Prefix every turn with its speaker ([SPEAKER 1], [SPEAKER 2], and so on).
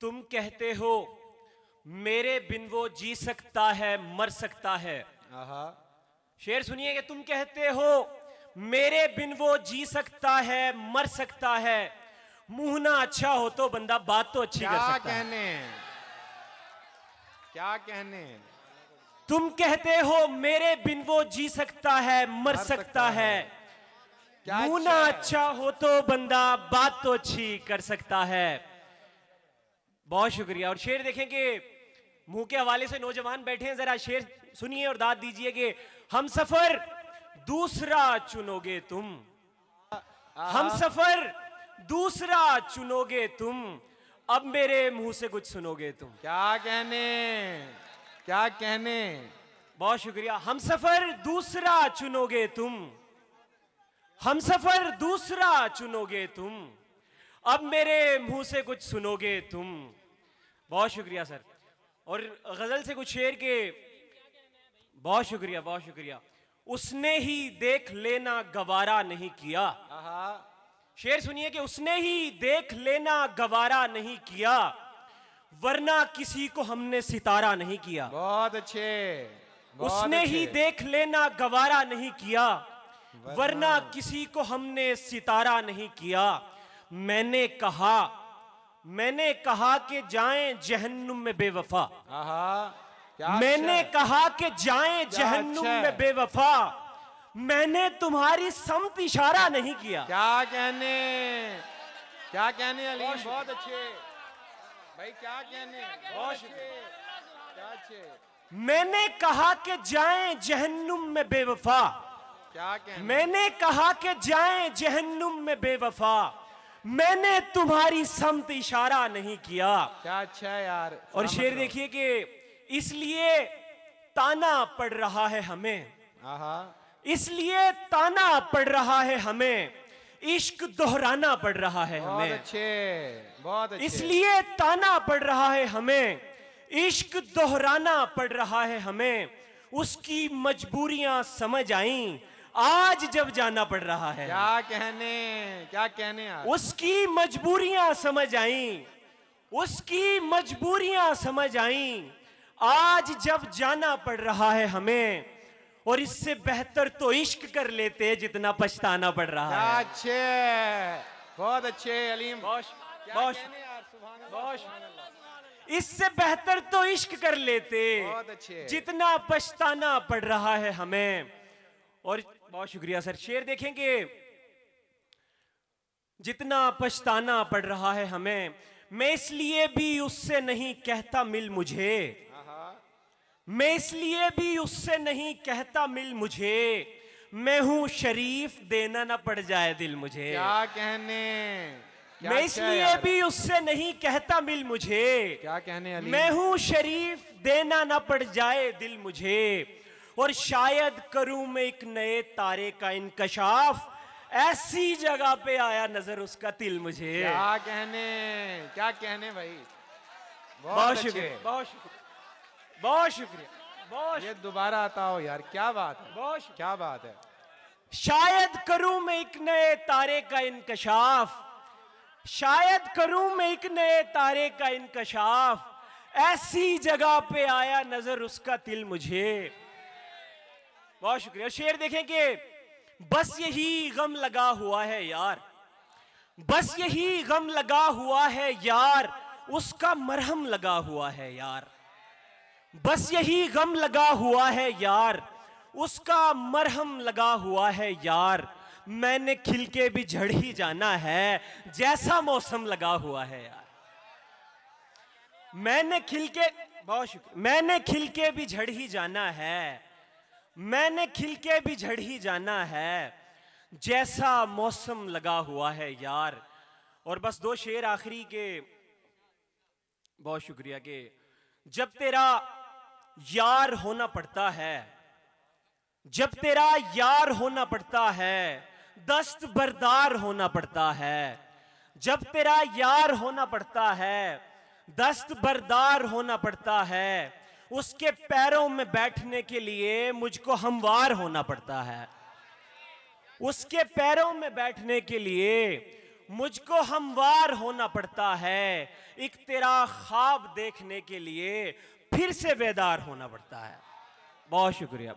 [SPEAKER 1] तुम कहते हो मेरे बिन वो जी सकता है मर सकता है शेर सुनिए कि तुम कहते हो मेरे बिन वो जी सकता है मर सकता है मुंह ना अच्छा हो तो बंदा बात तो अच्छी कर सकता कहने है। क्या कहने तुम कहते हो मेरे बिन वो जी सकता है मर सकता, सकता है, है। मुंह ना अच्छा हो तो बंदा बात तो अच्छी कर सकता है बहुत शुक्रिया और शेर देखें कि मुंह के हवाले से नौजवान बैठे हैं जरा शेर सुनिए और दाद दीजिए कि हम सफर दूसरा चुनोगे तुम हम सफर दूसरा चुनोगे तुम अब मेरे मुंह से कुछ सुनोगे तुम क्या कहने क्या कहने बहुत शुक्रिया हम सफर दूसरा चुनोगे तुम हम सफर दूसरा चुनोगे तुम अब मेरे मुंह से कुछ सुनोगे तुम बहुत शुक्रिया सर और गजल से कुछ शेर के बहुत शुक्रिया बहुत शुक्रिया उसने ही देख लेना गवारा नहीं किया शेर सुनिए कि उसने ही देख लेना गवारा नहीं किया वरना किसी को हमने सितारा नहीं किया बहुत अच्छे उसने ही देख लेना गवारा नहीं किया वरना, वरना किसी को हमने सितारा नहीं किया मैंने कहा मैंने कहा कि जाएं जहन्नुम में बेवफा मैंने कहा कि जाएं जहन्नुम में बेवफा मैंने तुम्हारी समत इशारा नहीं किया क्या कहने क्या कहने अली बहुत अच्छे भाई क्या कहने बहुत अच्छे मैंने कहा कि जाएं जहन्नुम में बेवफा क्या कहने मैंने कहा कि जाएं जहन्नुम में बेवफा मैंने तुम्हारी समत इशारा नहीं किया क्या अच्छा यार और शेर मतलब? देखिए कि इसलिए ताना पड़ रहा है हमें इसलिए ताना पड़ रहा है हमें इश्क दोहराना पड़ रहा है हमें बहुत अच्छे बहुत अच्छे इसलिए ताना पड़ रहा है हमें इश्क दोहराना पड़ रहा है हमें उसकी मजबूरियां समझ आईं आज जब जाना पड़ रहा है क्या कहने क्या कहने आज? उसकी मजबूरियां समझ आई उसकी मजबूरियां समझ आई आज जब जाना पड़ रहा है हमें और इससे बेहतर तो इश्क कर लेते जितना पछताना पड़ रहा है अच्छे बहुत अच्छे अलीम इससे बेहतर तो इश्क कर लेते बहुत अच्छे जितना पछताना पड़ रहा है हमें और बहुत शुक्रिया सर शेर देखेंगे जितना पछताना पड़ रहा है हमें मैं इसलिए भी उससे नहीं कहता मिल मुझे मैं इसलिए भी उससे नहीं कहता मिल मुझे मैं हूं शरीफ देना ना पड़ जाए दिल मुझे क्या कहने
[SPEAKER 2] क्या मैं इसलिए भी
[SPEAKER 1] उससे नहीं कहता मिल मुझे क्या कहने अली? मैं हूं शरीफ देना ना पड़ जाए दिल मुझे और शायद करूं मैं एक नए तारे का इनकशाफ ऐसी जगह पे आया नजर उसका तिल मुझे क्या कहने क्या कहने भाई बहुत शुक्रिया बहुत शुक्रिया बहुत शुक्रिया बहुत ये दोबारा आता हो यार क्या बात है बहुत क्या बात है शायद करूं मैं एक नए तारे का इनकशाफ शायद करूं मैं एक नए तारे का इनकशाफ ऐसी जगह पे आया नजर उसका तिल मुझे बहुत शुक्रिया शेर देखें कि बस यही गम लगा हुआ है यार बस यही गम लगा हुआ है यार उसका मरहम लगा हुआ है यार बस यही गम लगा हुआ है यार उसका मरहम लगा हुआ है यार मैंने खिलके भी झड़ ही जाना है जैसा मौसम लगा हुआ है यार मैंने खिलके बहुत शुक्रिया मैंने खिलके भी झड़ ही जाना है मैंने खिलके भी झड़ ही जाना है जैसा मौसम लगा हुआ है यार और बस दो शेर आखिरी के बहुत शुक्रिया के जब तेरा यार होना पड़ता है जब तेरा यार होना पड़ता है दस्त बरदार होना पड़ता है जब तेरा यार होना पड़ता है दस्त बरदार होना पड़ता है उसके पैरों में बैठने के लिए मुझको हमवार होना पड़ता है उसके पैरों में बैठने के लिए मुझको हमवार होना पड़ता है एक तेरा ख्वाब देखने के लिए फिर से बेदार होना पड़ता है बहुत शुक्रिया